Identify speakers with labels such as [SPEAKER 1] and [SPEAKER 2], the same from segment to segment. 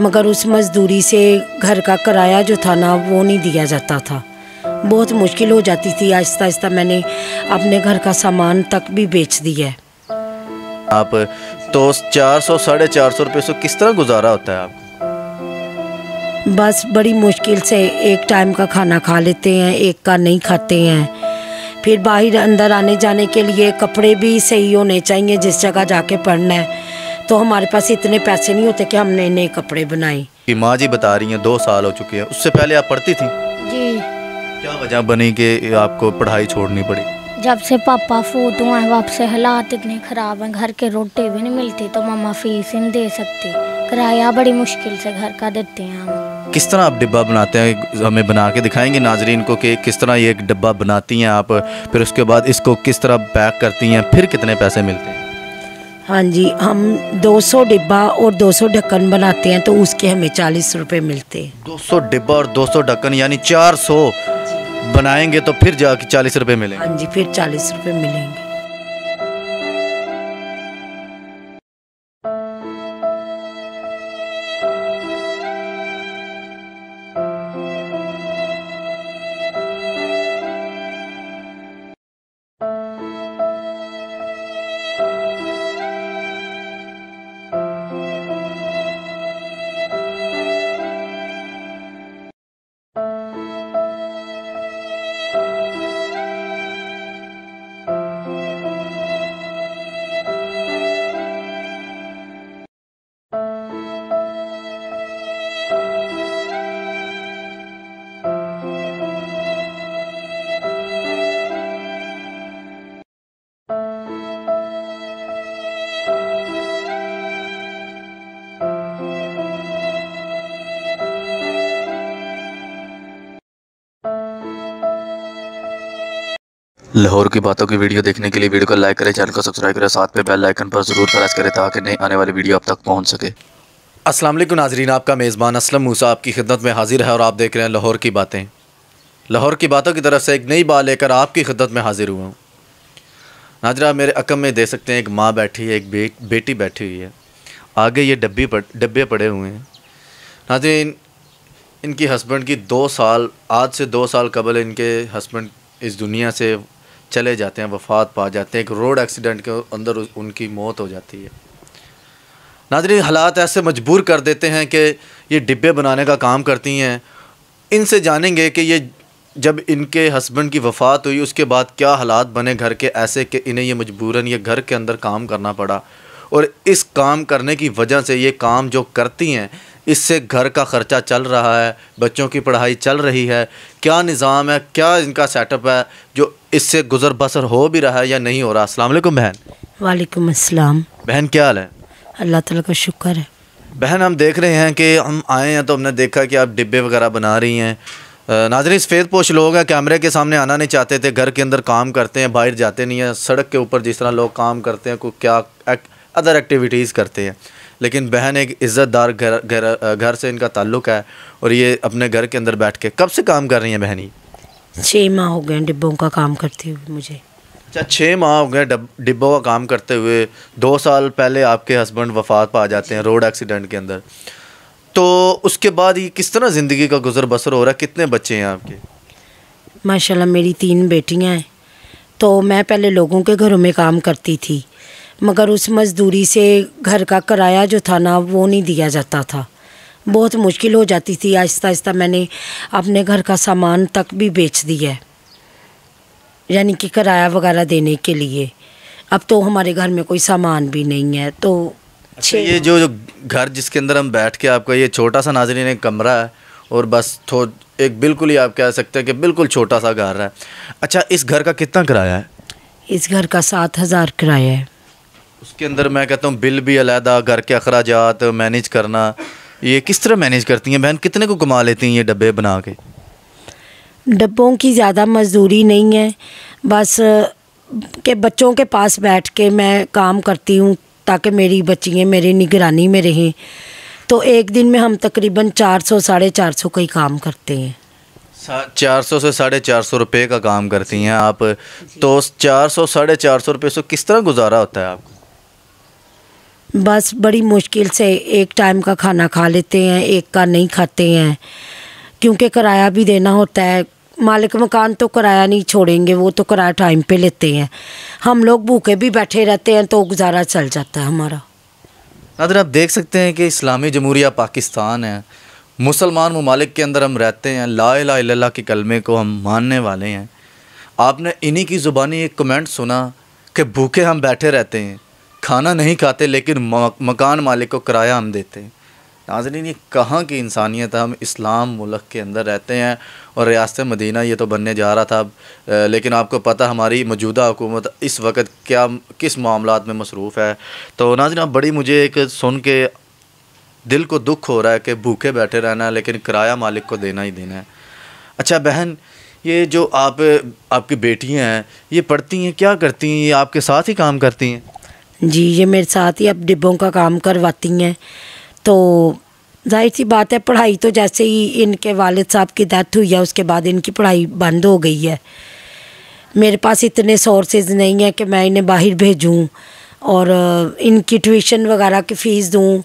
[SPEAKER 1] मगर उस मजदूरी से घर का किराया जो था ना वो नहीं दिया जाता था बहुत मुश्किल हो जाती थी आहिस्ता आहिस्ता मैंने अपने घर का सामान तक भी बेच दिया है
[SPEAKER 2] आप तो चार सौ साढ़े चार सौ रुपये से किस तरह गुजारा होता है आप
[SPEAKER 1] बस बड़ी मुश्किल से एक टाइम का खाना खा लेते हैं एक का नहीं खाते हैं फिर बाहर अंदर आने जाने के लिए कपड़े भी सही होने चाहिए जिस जगह जाके पढ़ना है तो हमारे पास इतने पैसे नहीं होते कि हम नए नए कपड़े बनाए
[SPEAKER 2] की माँ जी बता रही हैं दो साल हो चुके हैं उससे पहले आप पढ़ती थी जी क्या वजह बनी कि आपको पढ़ाई छोड़नी पड़ी
[SPEAKER 3] जब से पापा फूट हुआ है वापस हालात इतने ख़राब हैं घर के रोटी भी नहीं मिलती तो मामा फीस नहीं दे सकती किराया बड़ी मुश्किल से घर का देते हैं
[SPEAKER 2] हम किस तरह आप डिब्बा बनाते हैं हमें बना के दिखाएंगे नाजरीन को कि किस तरह ये एक डिब्बा बनाती हैं आप फिर उसके बाद इसको किस तरह पैक करती हैं फिर कितने पैसे मिलते हैं
[SPEAKER 1] हाँ जी हम 200 डिब्बा और 200 ढक्कन बनाते हैं तो उसके हमें चालीस रुपए मिलते हैं
[SPEAKER 2] 200 डिब्बा और 200 ढक्कन यानी 400 बनाएंगे तो फिर जाके चालीस रुपए मिलेंगे
[SPEAKER 1] हाँ जी फिर चालीस रुपए मिलेंगे
[SPEAKER 2] लाहौर की बातों की वीडियो देखने के लिए वीडियो को लाइक करें चैनल को सब्सक्राइब करें साथ में बेल आइकन पर जरूर प्रेस करें ताकि नई आने वाली वीडियो आप तक पहुंच सके अस्सलाम वालेकुम नाजरीन आपका मेज़बान असलम मूसा आपकी खिदमत में हाजिर है और आप देख रहे हैं लाहौर की बातें लाहौर की बातों की तरफ से एक नई बात लेकर आपकी खिदमत में हाजिर हुआ हूँ नाजरा आप मेरे अकम में देख सकते हैं एक माँ बैठी है एक बेटी बैठी हुई है आगे ये डब्बी डब्बे पड़े हुए हैं नाजरीन इनकी हस्बैंड की दो साल आज से दो साल कबल इनके हस्बैंड इस दुनिया से चले जाते हैं वफात पा जाते हैं एक रोड एक्सीडेंट के अंदर उनकी मौत हो जाती है नाजरी हालात ऐसे मजबूर कर देते हैं कि ये डिब्बे बनाने का काम करती हैं इनसे जानेंगे कि ये जब इनके हस्बैंड की वफ़ात हुई उसके बाद क्या हालात बने घर के ऐसे कि इन्हें ये मजबूरन ये घर के अंदर काम करना पड़ा और इस काम करने की वजह से ये काम जो करती हैं इससे घर का ख़र्चा चल रहा है बच्चों की पढ़ाई चल रही है क्या निज़ाम है क्या इनका सेटअप है जो इससे गुजर बसर हो भी रहा है या नहीं हो रहा असलम बहन
[SPEAKER 1] वालेकुम अस्सलाम
[SPEAKER 2] बहन क्या हाल है
[SPEAKER 1] अल्लाह ताला का शुक्र है
[SPEAKER 2] बहन हम देख रहे हैं कि हम आए हैं तो हमने देखा कि आप डिब्बे वगैरह बना रही हैं नाजरी सफ़ेद पोश लोग हैं कैमरे के सामने आना नहीं चाहते थे घर के अंदर काम करते हैं बाहर जाते नहीं हैं सड़क के ऊपर जिस तरह लोग काम करते हैं कोई क्या अदर एक्टिविटीज़ करते हैं लेकिन बहन एक इज़्ज़तदार घर घर घर से इनका ताल्लुक है और ये अपने घर के अंदर बैठ के कब से काम कर रही हैं बहनी
[SPEAKER 1] छः माह हो गए डिब्बों का काम करते हुए मुझे
[SPEAKER 2] अच्छा छः माह हो गए डिब्बों का काम करते हुए दो साल पहले आपके हस्बैंड वफात पा जाते हैं रोड एक्सीडेंट के अंदर तो उसके बाद ये किस तरह ज़िंदगी का गुजर बसर हो रहा है कितने बच्चे हैं आपके
[SPEAKER 1] माशाल्लाह मेरी तीन बेटियां हैं तो मैं पहले लोगों के घरों में काम करती थी मगर उस मजदूरी से घर का किराया जो था ना वो नहीं दिया जाता था बहुत मुश्किल हो जाती थी आहिस्ता आहिस्ता मैंने अपने घर का सामान तक भी बेच दिया है यानी कि किराया वगैरह देने के लिए अब तो हमारे घर में कोई सामान भी नहीं है तो
[SPEAKER 2] अच्छा ये जो, जो घर जिसके अंदर हम बैठ के आपका ये छोटा सा नाजरीन एक कमरा है और बस थो एक बिल्कुल ही आप कह सकते हैं कि बिल्कुल छोटा सा घर है अच्छा इस घर का कितना किराया है
[SPEAKER 1] इस घर का सात हज़ार किराया है
[SPEAKER 2] उसके अंदर मैं कहता हूँ बिल भी अलहदा घर के अखराज मैनेज करना ये किस तरह मैनेज करती हैं बहन कितने को कमा लेती हैं ये डब्बे बना के
[SPEAKER 1] डब्बों की ज़्यादा मजदूरी नहीं है बस के बच्चों के पास बैठ के मैं काम करती हूँ ताकि मेरी बच्चियाँ मेरी निगरानी में रहें तो एक दिन में हम तकरीबन चार सौ साढ़े चार सौ का ही काम करते हैं
[SPEAKER 2] चार सौ से साढ़े चार सौ रुपये का काम करती हैं आप तो चार सौ साढ़े चार सौ रुपये से किस तरह गुजारा होता है आपको
[SPEAKER 1] बस बड़ी मुश्किल से एक टाइम का खाना खा लेते हैं एक का नहीं खाते हैं क्योंकि किराया भी देना होता है मालिक मकान तो किराया नहीं छोड़ेंगे वो तो किराया टाइम पे लेते हैं हम लोग भूखे भी बैठे रहते हैं तो गुजारा चल जाता है हमारा
[SPEAKER 2] नादर आप देख सकते हैं कि इस्लामी जमहूरिया पाकिस्तान है मुसलमान ममालिक के अंदर हम रहते हैं ला ला के कलमे को हम मानने वाले हैं आपने इन्हीं की ज़ुबानी एक कमेंट सुना कि भूखे हम बैठे रहते हैं खाना नहीं खाते लेकिन मकान मालिक को किराया हम देते हैं नाजरीन ये कहाँ की इंसानियत है हम इस्लाम मुल्क के अंदर रहते हैं और रियासत मदीना ये तो बनने जा रहा था अब लेकिन आपको पता हमारी मौजूदा हुकूमत इस वक्त क्या किस मामला में मसरूफ़ है तो नाजरीन बड़ी मुझे एक सुन के दिल को दुख हो रहा है कि भूखे बैठे रहना है लेकिन किराया मालिक को देना ही देना है अच्छा बहन ये जो आप आपकी बेटियाँ हैं ये पढ़ती हैं क्या करती हैं ये आपके साथ ही काम करती
[SPEAKER 1] हैं जी ये मेरे साथ ही अब डिब्बों का काम करवाती हैं तो जाहिर सी बात है पढ़ाई तो जैसे ही इनके वालिद साहब की डेथ हुई है उसके बाद इनकी पढ़ाई बंद हो गई है मेरे पास इतने सोर्सेज नहीं है कि मैं इन्हें बाहर भेजूं और इनकी ट्यूशन वगैरह की फ़ीस दूं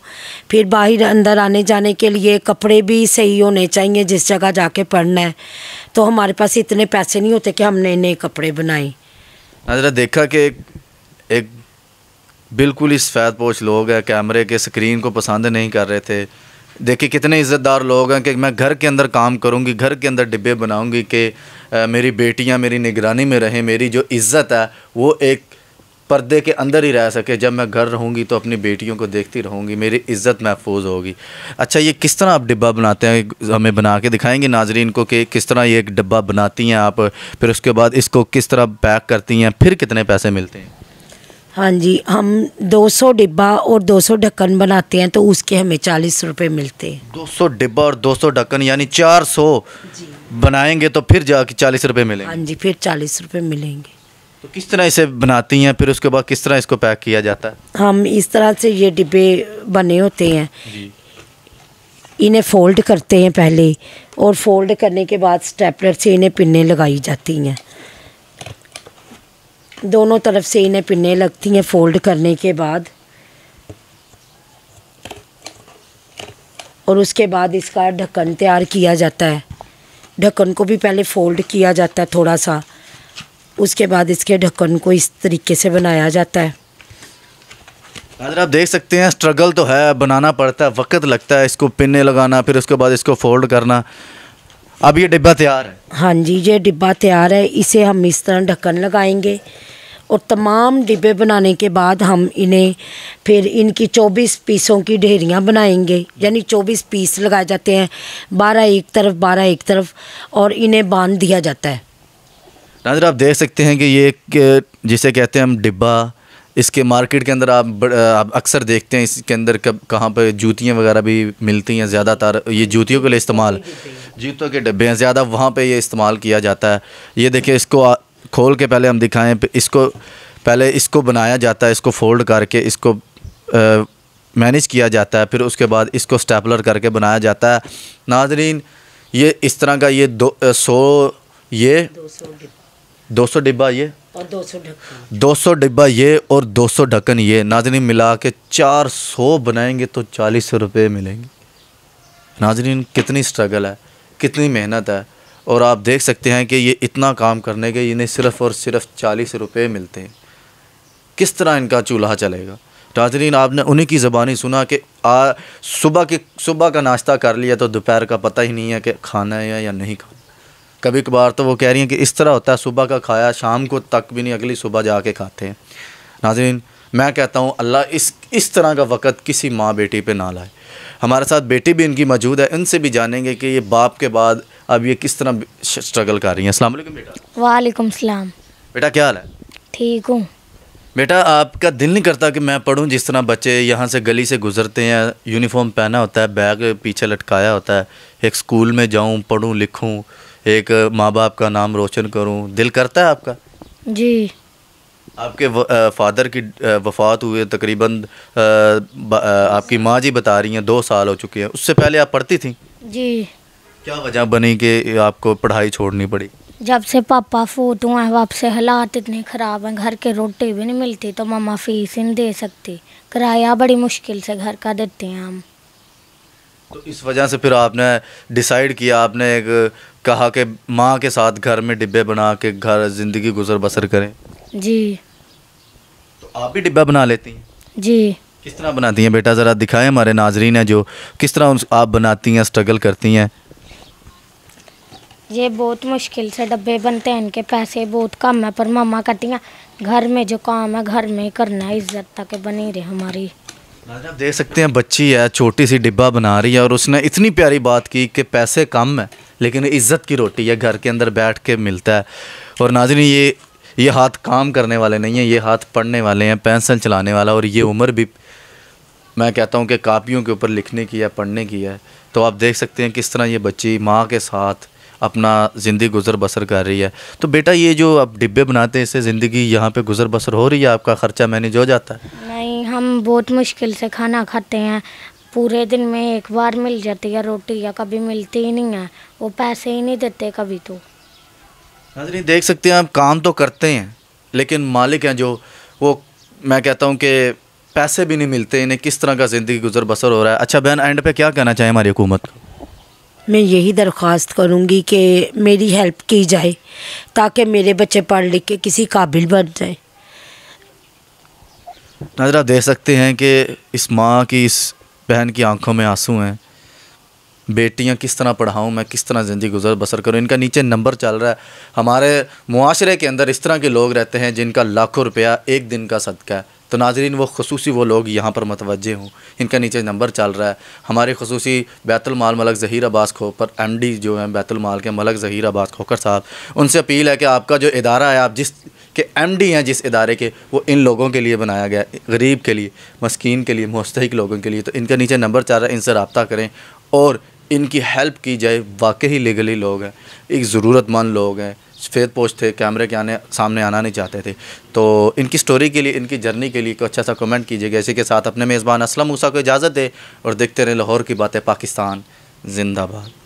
[SPEAKER 1] फिर बाहर अंदर आने जाने के लिए कपड़े भी सही होने चाहिए जिस जगह जाके पढ़ना है तो हमारे पास इतने पैसे नहीं होते कि हमने नए कपड़े बनाए
[SPEAKER 2] ज़रा देखा कि एक बिल्कुल ही सफ़ेद पोश लोग हैं कैमरे के स्क्रीन को पसंद नहीं कर रहे थे देखिए कितने इज़्ज़तदार लोग हैं कि मैं घर के अंदर काम करूंगी घर के अंदर डिब्बे बनाऊंगी कि मेरी बेटियां मेरी निगरानी में रहें मेरी जो इज़्ज़त है वो एक पर्दे के अंदर ही रह सके जब मैं घर रहूँगी तो अपनी बेटियों को देखती रहूँगी मेरी इज़्ज़त महफूज होगी अच्छा ये किस तरह आप डिब्बा बनाते हैं हमें बना के दिखाएंगे नाजरीन को कि किस तरह ये एक डिब्बा बनाती हैं आप फिर उसके बाद इसको किस तरह पैक करती हैं फिर कितने पैसे मिलते हैं
[SPEAKER 1] हाँ जी हम 200 डिब्बा और 200 ढक्कन बनाते हैं तो उसके हमें चालीस रुपए मिलते हैं
[SPEAKER 2] 200 डिब्बा और 200 ढक्कन यानी 400 सौ बनाएंगे तो फिर जाके चालीस रुपए मिलेंगे
[SPEAKER 1] हाँ जी फिर चालीस रुपए मिलेंगे
[SPEAKER 2] तो किस तरह इसे बनाती हैं फिर उसके बाद किस तरह इसको पैक किया जाता है
[SPEAKER 1] हम इस तरह से ये डिब्बे बने होते हैं इन्हें फोल्ड करते हैं पहले और फोल्ड करने के बाद स्टेपलर से इन्हें पिन्ने लगाई जाती हैं दोनों तरफ से इन्हें पिन्ने लगती हैं फोल्ड करने के बाद और उसके बाद इसका ढक्कन तैयार किया जाता है ढक्कन को भी पहले फोल्ड किया जाता है थोड़ा सा उसके बाद इसके ढक्कन को इस तरीके से बनाया जाता है
[SPEAKER 2] अगर आप देख सकते हैं स्ट्रगल तो है बनाना पड़ता है वक्त लगता है इसको पिन्ने लगाना फिर उसके बाद इसको फोल्ड करना अब ये डिब्बा तैयार है
[SPEAKER 1] हाँ जी ये डिब्बा तैयार है इसे हम इस तरह ढक्कन लगाएंगे और तमाम डिब्बे बनाने के बाद हम इन्हें फिर इनकी 24 पीसों की ढेरियाँ बनाएंगे यानी 24 पीस लगाए जाते हैं 12 एक तरफ 12 एक तरफ और इन्हें बांध दिया जाता है
[SPEAKER 2] नाजर आप देख सकते हैं कि ये जिसे कहते हैं हम डिब्बा इसके मार्केट के अंदर आप, आप अक्सर देखते हैं इसके अंदर कब कहाँ पर जूतियाँ वगैरह भी मिलती हैं ज़्यादातर ये जूतियों के लिए इस्तेमाल जूतों के डिब्बे हैं ज़्यादा वहाँ पे ये इस्तेमाल किया जाता है ये देखिए इसको खोल के पहले हम दिखाएं इसको पहले इसको बनाया जाता है इसको फोल्ड करके इसको मैनेज किया जाता है फिर उसके बाद इसको स्टेपलर करके बनाया जाता है नाजरीन ये इस तरह का ये दो सौ ये दो सौ डिब्बा ये दो सौ डिब्बा ये और दो सौ ढक्कन ये नाजरीन मिला के चार सौ बनाएंगे तो चालीस रुपये मिलेंगे नाजरीन कितनी स्ट्रगल है कितनी मेहनत है और आप देख सकते हैं कि ये इतना काम करने के इन्हें सिर्फ़ और सिर्फ चालीस रुपये मिलते हैं किस तरह इनका चूल्हा चलेगा नाजरीन आपने उन्हीं की ज़बानी सुना कि आ सुबह के सुबह का नाश्ता कर लिया तो दोपहर का पता ही नहीं है कि खाना है या नहीं खाना कभी कभार तो वो कह रही हैं कि इस तरह होता है सुबह का खाया शाम को तक भी नहीं अगली सुबह जा के खाते हैं नाजरीन मैं कहता हूँ अल्लाह इस इस तरह का वक़्त किसी माँ बेटी पर ना लाए हमारे साथ बेटी भी इनकी मौजूद है इनसे भी जानेंगे कि ये बाप के बाद अब ये किस तरह स्ट्रगल कर रही हैं अस्सलाम वालेकुम
[SPEAKER 3] बेटा वालेकुम सलाम बेटा क्या हाल है ठीक हूँ
[SPEAKER 2] बेटा आपका दिल नहीं करता कि मैं पढ़ूं जिस तरह बच्चे यहाँ से गली से गुजरते हैं यूनिफॉर्म पहना होता है बैग पीछे लटकाया होता है एक स्कूल में जाऊँ पढ़ूँ लिखूँ एक माँ बाप का नाम रोशन करूँ दिल करता है आपका जी आपके व, आ, फादर की वफात हुए तकरीबन आपकी माँ जी बता रही हैं दो साल हो चुके हैं उससे पहले आप पढ़ती थी जी क्या वजह बनी कि आपको पढ़ाई छोड़नी पड़ी
[SPEAKER 3] जब से पापा फूट हुआ है वापस हालात इतने ख़राब हैं घर के रोटी भी नहीं मिलती तो मामा फीस ही नहीं दे सकती किराया बड़ी मुश्किल से घर का देते हैं हम
[SPEAKER 2] तो इस वजह से फिर आपने डिसाइड किया आपने एक कहा कि माँ के साथ घर में डिब्बे बना के घर ज़िंदगी गुजर बसर करें जी तो आप भी डिब्बा बना लेती हैं जी किस तरह बनाती हैं बेटा ज़रा दिखाएं हमारे नाजरीन है जो किस तरह आप बनाती हैं स्ट्रगल करती हैं
[SPEAKER 3] ये बहुत मुश्किल से डब्बे बनते हैं इनके पैसे बहुत कम है पर मामा कहती हैं घर में जो काम है घर में ही करना है इज्जत तक बनी रहे हमारी
[SPEAKER 2] आप देख सकते हैं बच्ची है छोटी सी डिब्बा बना रही है और उसने इतनी प्यारी बात की कि पैसे कम है लेकिन इज्जत की रोटी है घर के अंदर बैठ के मिलता है और नाजनी ये ये हाथ काम करने वाले नहीं है ये हाथ पढ़ने वाले हैं पेंसिल चलाने वाला और ये उम्र भी मैं कहता हूँ कि कापियों के ऊपर लिखने की है पढ़ने की है तो आप देख सकते हैं किस तरह ये बच्ची माँ के साथ अपना ज़िंदगी गुजर बसर कर रही है तो बेटा ये जो आप डिब्बे बनाते हैं इससे ज़िंदगी यहाँ पे गुजर बसर हो रही है आपका ख़र्चा मैनेज हो जाता है
[SPEAKER 3] नहीं हम बहुत मुश्किल से खाना खाते हैं पूरे दिन में एक बार मिल जाती है रोटी या कभी मिलती ही नहीं है वो पैसे ही नहीं देते कभी तो
[SPEAKER 2] नहीं देख सकते हैं आप काम तो करते हैं लेकिन मालिक हैं जो वो मैं कहता हूँ कि पैसे भी नहीं मिलते इन्हें किस तरह का ज़िंदगी गुजर बसर हो रहा है अच्छा बहन एंड पे क्या कहना चाहें हमारी हुकूमत को
[SPEAKER 1] मैं यही दरख्वास्त करूँगी कि मेरी हेल्प की जाए ताकि मेरे बच्चे पढ़ लिख के किसी काबिल बन जाए
[SPEAKER 2] नजर आप देख सकते हैं कि इस माँ की इस बहन की आंखों में आंसू हैं बेटियाँ किस तरह पढ़ाऊँ मैं किस तरह ज़िंदगी गुजर बसर करूँ इनका नीचे नंबर चल रहा है हमारे मुआरे के अंदर इस तरह के लोग रहते हैं जिनका लाखों रुपया एक दिन का सदका है तो नाजरीन वो खसूसी वो लोग यहाँ पर मतवजे हों इनका नीचे नंबर चल रहा है हमारे खसूसी बैतुलमाल मलक ज़हीर अब्बास खोकर एम डी जो हैं बैतुलमाल के मलक ज़हीर अब्बास खोकर साहब उनसे अपील है कि आपका जो इदारा है आप जिस के एम डी हैं जिस इदारे के वो इन लोगों के लिए बनाया गया गरीब के लिए मस्किन के लिए मुस्तक लोगों के लिए तो इनका नीचे नंबर चल रहा है इनसे रबता करें और इनकी हेल्प की जाए वाकई लीगली लोग हैं एक ज़रूरतमंद लोग हैं फेद पोस्ट थे कैमरे के आने सामने आना नहीं चाहते थे तो इनकी स्टोरी के लिए इनकी जर्नी के लिए एक अच्छा सा कमेंट कीजिएगा इसी के साथ अपने मेज़बान असलम मूसा को इजाज़त दे और देखते रहें लाहौर की बातें पाकिस्तान जिंदाबाद